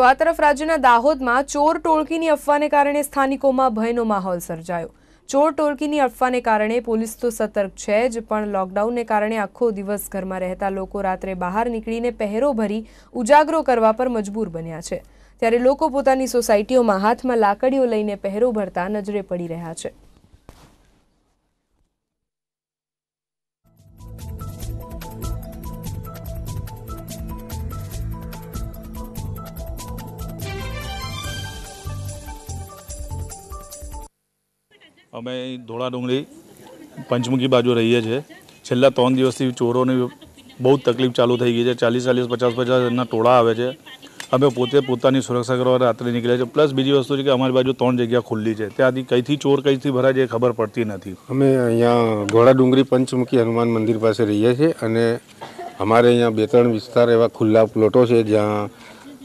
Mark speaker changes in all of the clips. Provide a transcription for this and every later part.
Speaker 1: તો આ તરફ રાજ્યના દાહોદમાં ચોર ટોળકીની અફવાને કારણે સ્થાનિકોમાં ભયનો માહોલ સર્જાયો ચોર ટોળકીની અફવાને કારણે પોલીસ તો સતર્ક છે જ પણ લોકડાઉનને કારણે આખો દિવસ ઘરમાં રહેતા લોકો રાત્રે બહાર નીકળીને પહેરો ભરી ઉજાગરો કરવા પર મજબૂર બન્યા છે ત્યારે લોકો પોતાની સોસાયટીઓમાં હાથમાં લાકડીઓ લઈને પહેરો ભરતા નજરે પડી રહ્યા છે
Speaker 2: અમે ધોળા ડુંગળી પંચમુખી બાજુ રહીએ છીએ છેલ્લા ત્રણ દિવસથી ચોરોની બહુ તકલીફ ચાલુ થઈ ગઈ છે ચાલીસ ચાલીસ પચાસ પચાસ એમના ટોળા આવે છે અમે પોતે પોતાની સુરક્ષા કરવા રાત્રે નીકળ્યા છે પ્લસ બીજી વસ્તુ છે કે અમારી બાજુ ત્રણ જગ્યા ખુલ્લી છે ત્યાંથી કઈથી ચોર કઈથી ભરાય છે ખબર પડતી નથી
Speaker 3: અમે અહીંયા ઘોડા ડુંગરી પંચમુખી હનુમાન મંદિર પાસે રહીએ છીએ અને અમારે અહીંયા બે ત્રણ વિસ્તાર એવા ખુલ્લા પ્લોટો છે જ્યાં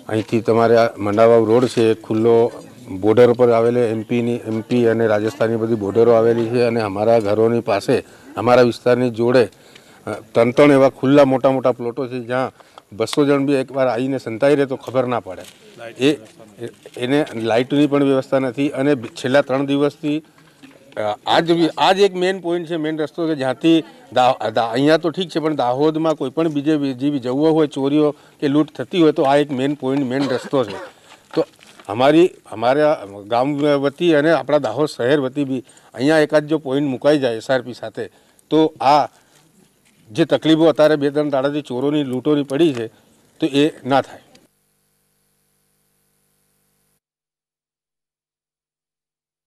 Speaker 3: અહીંથી તમારે મંડાવાવ રોડ છે ખુલ્લો બોર્ડર પર આવેલી એમપીની એમપી અને રાજસ્થાનની બધી બોર્ડરો આવેલી છે અને અમારા ઘરોની પાસે અમારા વિસ્તારની જોડે ત્રણ ત્રણ એવા ખુલ્લા મોટા મોટા પ્લોટો છે જ્યાં બસો જણ બી એકવાર આવીને સંતાઈ રહે તો ખબર ના પડે એ એને લાઇટની પણ વ્યવસ્થા નથી અને છેલ્લા ત્રણ દિવસથી આજ આજ એક મેન પોઈન્ટ છે મેઇન રસ્તો કે જ્યાંથી અહીંયા તો ઠીક છે પણ દાહોદમાં કોઈ પણ બીજે બીજી જવું હોય ચોરીઓ કે લૂંટ થતી હોય તો આ એક મેઇન પોઈન્ટ મેઇન રસ્તો છે અમારી અમારા ગામ વતી અને આપણા દાહોદ શહેર વતી બી અહીંયા એકાદ જો પોઈન્ટ મુકાઈ જાય એસઆરપી સાથે તો આ જે તકલીફો અત્યારે બે ત્રણ દાડાથી ચોરોની લૂંટોની પડી છે તો એ ના થાય